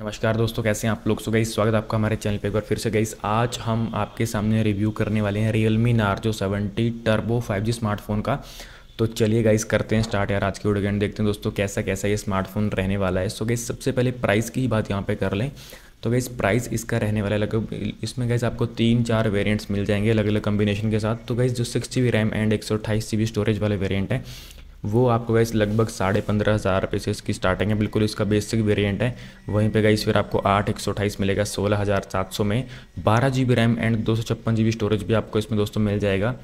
नमस्कार दोस्तों कैसे हैं आप लोग सो गई स्वागत आपका हमारे चैनल पे एक बार फिर से गई आज हम आपके सामने रिव्यू करने वाले हैं Realme Narzo seventy turbo five G smartphone का तो चलिए गाइस करते हैं स्टार्ट यार आज की वीडियो के देखते हैं दोस्तों कैसा कैसा ये स्मार्टफोन रहने वाला है सो गई सबसे पहले प्राइस की ही बात यहाँ पर कर लें तो गई प्राइस इसका रहने वाला है लगभग इसमें गई आपको तीन चार वेरियंट्स मिल जाएंगे अलग अलग कम्बिनेशन के साथ तो गई जो six G B RAM and एक सौ अट्ठाईस जी बी स्टोरेज वाले वेरियंट है वो आपको गाइस लगभग साढ़े पंद्रह हज़ार रुपये से इसकी स्टार्टिंग है बिल्कुल इसका बेसिक वेरिएंट है वहीं पे गाइस फिर आपको आठ एक सौ अट्ठाईस मिलेगा सोलह हज़ार सात सौ में बारह जी बी रैम एंड दो सौ छप्पन जी बी स्टोरेज भी आपको इसमें दोस्तों मिल जाएगा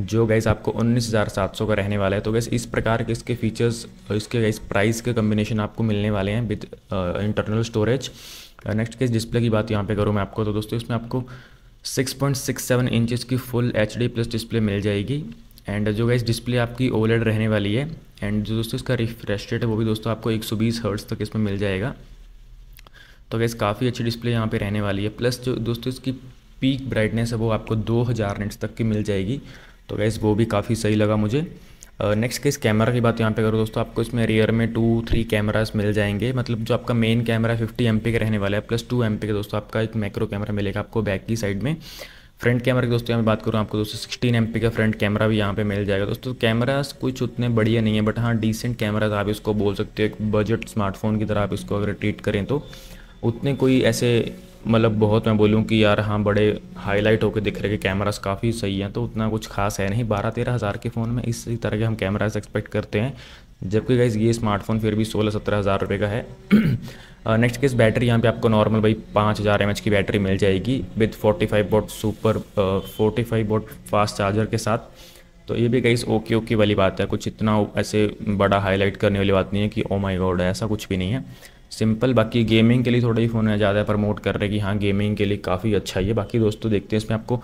जो गैस आपको उन्नीस हज़ार सात सौ का रहने वाला है तो गैस इस प्रकार के इसके फीचर्स और इसके गाइस प्राइस के कम्बिनेशन आपको मिलने वाले हैं with internal storage next case display की बात यहाँ पर करूँ मैं आपको तो दोस्तों इसमें आपको 6.67 पॉइंट इंचज़ की full H D plus display मिल जाएगी एंड जो गाइस डिस्प्ले आपकी ओलेड रहने वाली है एंड जो दोस्तों इसका रिफ्रेश रेट है वो भी दोस्तों आपको 120 सौ हर्ट्स तक इसमें मिल जाएगा तो गैस काफ़ी अच्छी डिस्प्ले यहाँ पे रहने वाली है प्लस जो दोस्तों इसकी पीक ब्राइटनेस है वो आपको 2000 हज़ार तक की मिल जाएगी तो गैस वो भी काफ़ी सही लगा मुझे नेक्स्ट केस कैमरा की बात यहाँ पे करो दोस्तों आपको इसमें रियर में टू थ्री कैमरास मिल जाएंगे मतलब जो आपका मेन कैमरा फिफ्टी एम का रहने वाला है प्लस टू एम के दोस्तों आपका एक मैक्रो कैमरा मिलेगा आपको बैक की साइड में फ्रंट कैमरा की दोस्तों यहाँ बात करूँ आपको दोस्तों सिक्सटीन एम का फ्रंट कैमरा भी यहाँ पे मिल जाएगा दोस्तों कैमराज कुछ उतने बढ़िया नहीं है बट हाँ डिसेंट कैमराज आप इसको बोल सकते हो एक बजट स्मार्टफोन की तरह आप इसको अगर ट्रीट करें तो उतने कोई ऐसे मतलब बहुत मैं बोलूँ कि यार हाँ बड़े हाईलाइट होकर दिख रहे कि कैमराज काफ़ी सही हैं तो उतना कुछ खास है नहीं बारह तेरह हज़ार के फ़ोन में इसी तरह के हम कैमराज एक्सपेक्ट करते हैं जबकि गाइज़ ये स्मार्टफोन फिर भी सोलह सत्रह हज़ार रुपये का है नेक्स्ट केस बैटरी यहाँ पे आपको नॉर्मल भाई पाँच हज़ार एम की बैटरी मिल जाएगी with 45 five watt super forty five watt fast charger के साथ तो ये भी गाइस ओके ओके वाली बात है कुछ इतना ऐसे बड़ा हाईलाइट करने वाली बात नहीं है कि ओ माई गॉड ऐसा कुछ भी नहीं है सिंपल बाकी गेमिंग के लिए थोड़ा ही फ़ोन है ज़्यादा प्रमोट कर रहे हैं कि हाँ गेमिंग के लिए काफ़ी अच्छा ही है बाकी दोस्तों देखते हैं इसमें आपको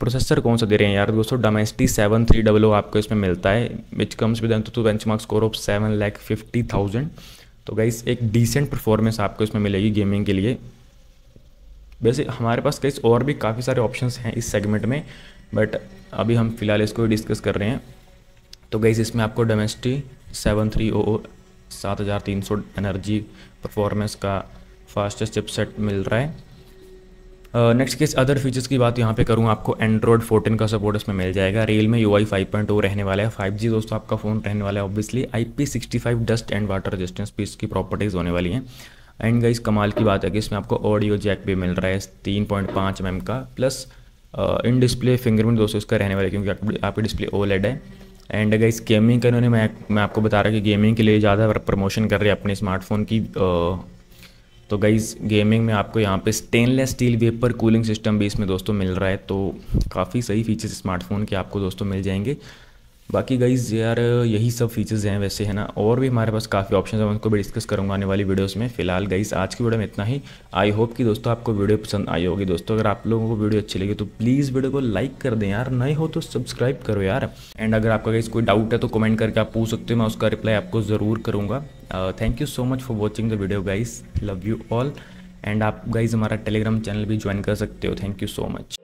प्रोसेसर कौन सा दे रहे हैं यार दोस्तों Dimensity seven three double O आपको इसमें मिलता है which comes with to benchmark score of seven lakh fifty thousand तो गाइस एक डिसेंट परफॉर्मेंस आपको इसमें मिलेगी गेमिंग के लिए वैसे हमारे पास कई और भी काफ़ी सारे ऑप्शंस हैं इस सेगमेंट में बट अभी हम फिलहाल इसको डिस्कस कर रहे हैं तो गईस इसमें आपको डोमेस्टी सेवन थ्री ओ सात हज़ार तीन सौ एनर्जी परफॉर्मेंस का फास्टेस्ट चिपसेट मिल रहा है नेक्स्ट केस अदर फीचर्स की बात यहाँ पे करूँ आपको एंड्रॉयड 14 का सपोर्ट इसमें मिल जाएगा रियल में यू आई फाइव रहने वाला है 5G दोस्तों आपका फ़ोन रहने वाला है obviously I P dust and water resistance पीस की प्रॉपर्टीज़ होने वाली हैं एंड गाइस कमाल की बात है कि इसमें आपको ऑडियो जैक भी मिल रहा है तीन पॉइंट पाँच एम mm का प्लस इन डिस्प्ले फिंगरप्रिंट दोस्तों इसका रहने वाला है क्योंकि आपकी डिस्प्ले ओलेड है एंड गाइस गेमिंग का इन्होंने मैं मैं आपको बता रहा कि गेमिंग के लिए ज़्यादा प्रमोशन कर रहे हैं अपने स्मार्टफोन की uh, तो गाइज़ गेमिंग में आपको यहाँ पे stainless steel vapour cooling system भी इसमें दोस्तों मिल रहा है तो काफ़ी सही फीचर्स स्मार्टफोन के आपको दोस्तों मिल जाएंगे बाकी गाइज यार यही सब फीचर्स हैं वैसे है ना और भी हमारे पास काफ़ी ऑप्शन है उनको भी डिस्कस करूँगा आने वाली वीडियोस में फिलहाल गाइज आज की वीडियो में इतना ही आई होप कि दोस्तों आपको वीडियो पसंद आई होगी दोस्तों अगर आप लोगों को वीडियो अच्छी लगी तो प्लीज़ वीडियो को लाइक कर दें यार नए हो तो सब्सक्राइब करो यार एंड अगर आपका गाइज कोई डाउट है तो कमेंट करके आप पूछ सकते हो मैं उसका रिप्लाई आपको ज़रूर करूँगा thank you so much for watching the video guys love you all and आप गाइज हमारा टेलीग्राम चैनल भी ज्वाइन कर सकते हो थैंक यू सो मच